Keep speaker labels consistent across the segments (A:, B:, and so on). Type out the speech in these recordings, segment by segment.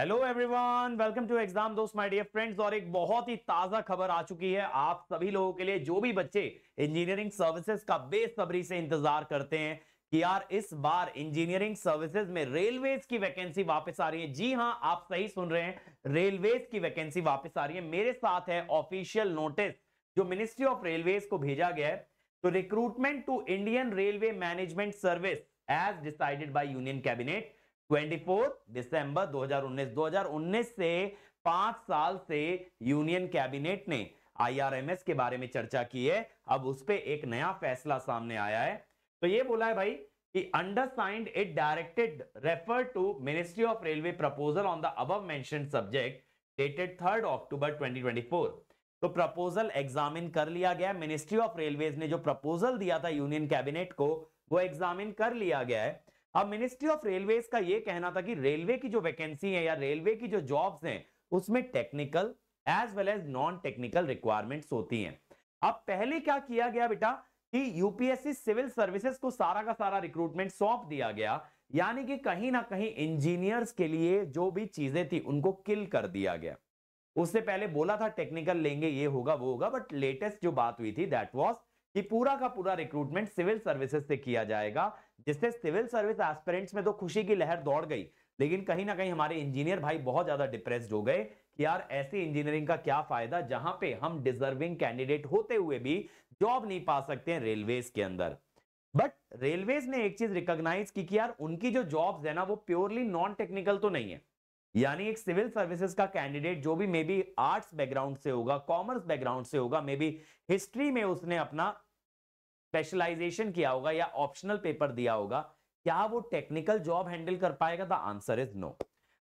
A: hello everyone welcome to exam दोस्त my dear friends और एक बहुत ही ताजा खबर आ चुकी है आप सभी लोगों के लिए जो भी बच्चे इंजीनियरिंग सर्विसेज का बेसब्री से इंतजार करते हैं कि यार इस बार इंजीनियरिंग सर्विसेज में रेलवेज की वैकेंसी वापस आ रही है जी हां आप सही सुन रहे हैं रेलवेज की वैकेंसी वापस आ रही है मेरे साथ है ऑफिशियल नोटिस जो मिनिस्ट्री ऑफ रेलवेज को भेजा गया है तो recruitment to Indian railway management service as decided by union cabinet 24 दिसंबर 2019 2019 से पांच साल से यूनियन कैबिनेट ने आईआरएमएस के बारे में चर्चा की है अब उस पर एक नया फैसला सामने आया है तो ये बोला है भाई कि undersigned it directed refer to ministry of railway proposal on the above mention subject dated third October 2024 तो प्रपोजल एग्जामिन कर लिया गया मिनिस्ट्री ऑफ रेलवे ने जो प्रपोजल दिया था यूनियन कैबिनेट को वो एग्जामिन कर लिया गया है अब मिनिस्ट्री ऑफ रेलवे का यह कहना था कि रेलवे की जो वैकेंसी है या रेलवे की जो जॉब है उसमें technical as well as non technical requirement होती है अब पहले क्या किया गया बेटा कि यूपीएससी सिविल सर्विसेज को सारा का सारा रिक्रूटमेंट सौंप दिया गया यानी कि कहीं ना कहीं इंजीनियर्स के लिए जो भी चीजें थी उनको किल कर दिया गया उससे पहले बोला था टेक्निकल लेंगे ये होगा वो होगा बट लेटेस्ट जो बात हुई थी दैट वॉज कि पूरा का पूरा रिक्रूटमेंट सिविल सर्विसेज से किया जाएगा जिससे सिविल सर्विस एस्पिरेंट्स में तो खुशी की लहर दौड़ गई लेकिन कहीं ना कहीं हमारे इंजीनियर भाई बहुत ज्यादा डिप्रेस्ड हो गए कि यार ऐसी इंजीनियरिंग का क्या फायदा जहां पे हम डिजर्विंग कैंडिडेट होते हुए भी जॉब नहीं पा सकते हैं रेलवेज के अंदर बट रेलवेज ने एक चीज रिकॉग्नाइज की कि यार उनकी जो जॉब्स है ना वो प्योरली नॉन टेक्निकल तो नहीं है यानी एक सिविल सर्विसेज का कैंडिडेट जो भी मे बी आर्ट्स बैकग्राउंड से होगा कॉमर्स बैकग्राउंड से होगा मे बी हिस्ट्री में उसने अपना स्पेशलाइजेशन किया होगा या ऑप्शनल पेपर दिया होगा क्या वो टेक्निकल जॉब हैंडल कर पाएगा द आंसर इज नो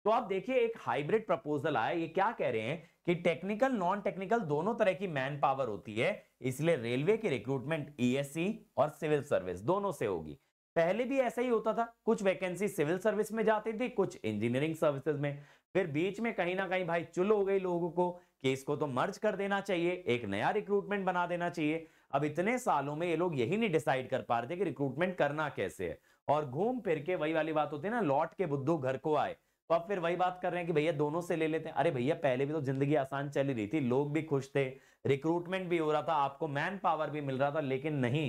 A: तो आप देखिए एक हाइब्रिड प्रपोजल आया ये क्या कह रहे हैं कि टेक्निकल नॉन टेक्निकल दोनों तरह की मैन पावर होती है इसलिए रेलवे की रिक्रूटमेंट ईएससी e और सिविल सर्विस दोनों से होगी पहले भी ऐसा ही होता था कुछ वैकेंसी सिविल सर्विस में जाती थी कुछ इंजीनियरिंग सर्विसेज में फिर बीच में कहीं ना कहीं भाई चुल हो गई लोगों को कि इसको तो मर्ज कर देना चाहिए एक नया रिक्रूटमेंट बना देना चाहिए अब इतने सालों में ये लोग यही नहीं डिसाइड कर पा रहे थे कि रिक्रूटमेंट करना कैसे है और घूम फिर के वही वाली बात होती है ना लौट के बुद्धू घर को आए तो अब फिर वही बात कर रहे हैं कि भैया दोनों से ले लेते हैं अरे भैया पहले भी तो जिंदगी आसान चली रही थी लोग भी खुश थे रिक्रूटमेंट भी हो रहा था आपको मैन पावर भी मिल रहा था लेकिन नहीं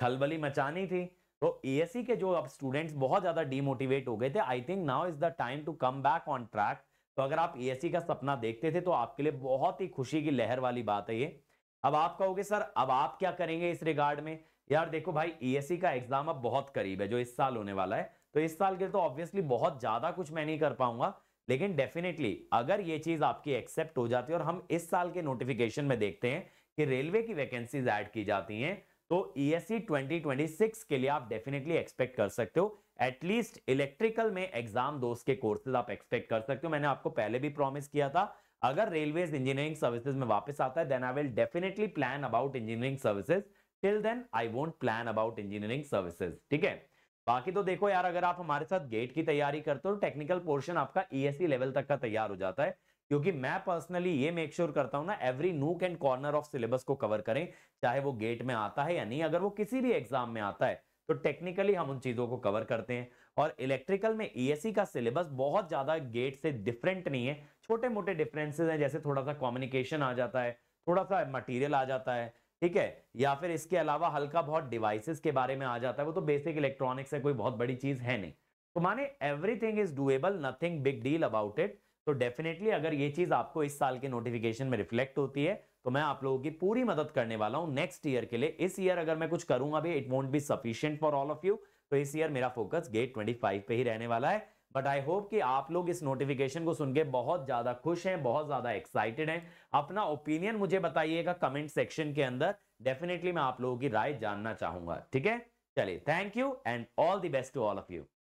A: खलबली मचानी थी तो एएससी e के जो अब स्टूडेंट्स बहुत ज्यादा डीमोटिवेट हो गए थे I think now is the time to come back on track तो अगर आप एएससी e का सपना देखते थे तो आपके लिए बहुत ही खुशी की लहर वाली बात है ये अब आप कहोगे सर अब आप क्या करेंगे इस रिगार्ड में यार देखो भाई ए e का एग्जाम अब बहुत करीब है जो इस साल होने वाला है तो इस साल के तो ऑब्वियसली बहुत ज्यादा कुछ मैं नहीं कर पाऊंगा लेकिन डेफिनेटली अगर ये चीज आपकी एक्सेप्ट हो जाती है और हम इस साल के नोटिफिकेशन में देखते हैं कि रेलवे की वैकेंसीज ऐड की जाती हैं तो ईएससी e 2026 के लिए आप डेफिनेटली एक्सपेक्ट कर सकते हो एटलीस्ट इलेक्ट्रिकल में एग्जाम दोस्त के कोर्सेज आप एक्सपेक्ट कर सकते हो मैंने आपको पहले भी प्रॉमिस किया था अगर रेलवे इंजीनियरिंग सर्विसेज में वापस आता है then I will definitely plan about engineering services till then I won't plan about engineering services ठीक है बाकी तो देखो यार अगर आप हमारे साथ गेट की तैयारी करते हो टेक्निकल पोर्शन आपका ईएससी e लेवल तक का तैयार हो जाता है क्योंकि मैं पर्सनली ये मेक श्योर sure करता हूं ना every nook and corner of syllabus को कवर करें चाहे वो गेट में आता है या नहीं अगर वो किसी भी एग्जाम में आता है तो टेक्निकली हम उन चीजों को कवर करते हैं और इलेक्ट्रिकल में ईएससी e e का सिलेबस बहुत ज्यादा गेट से डिफरेंट नहीं है छोटे मोटे डिफरेंसेस हैं जैसे थोड़ा सा कॉम्युनिकेशन आ जाता है थोड़ा सा मटेरियल आ जाता है ठीक है या फिर इसके अलावा हल्का बहुत डिवाइसेस के बारे में आ जाता है वो तो बेसिक इलेक्ट्रॉनिक्स है कोई बहुत बड़ी चीज है नहीं तो माने everything is doable nothing big deal about it तो डेफिनेटली अगर ये चीज आपको इस साल के नोटिफिकेशन में रिफ्लेक्ट होती है तो मैं आप लोगों की पूरी मदद करने वाला हूं नेक्स्ट ईयर के लिए इस ईयर अगर मैं कुछ करूंगा भी it won't be sufficient for all of you तो इस ईयर मेरा फोकस गेट ट्वेंटी पे ही रहने वाला है बट आई होप कि आप लोग इस नोटिफिकेशन को सुन के बहुत ज्यादा खुश हैं बहुत ज्यादा एक्साइटेड हैं अपना ओपिनियन मुझे बताइएगा कमेंट सेक्शन के अंदर डेफिनेटली मैं आप लोगों की राय जानना चाहूंगा ठीक है चलिए thank you and all the best to all of you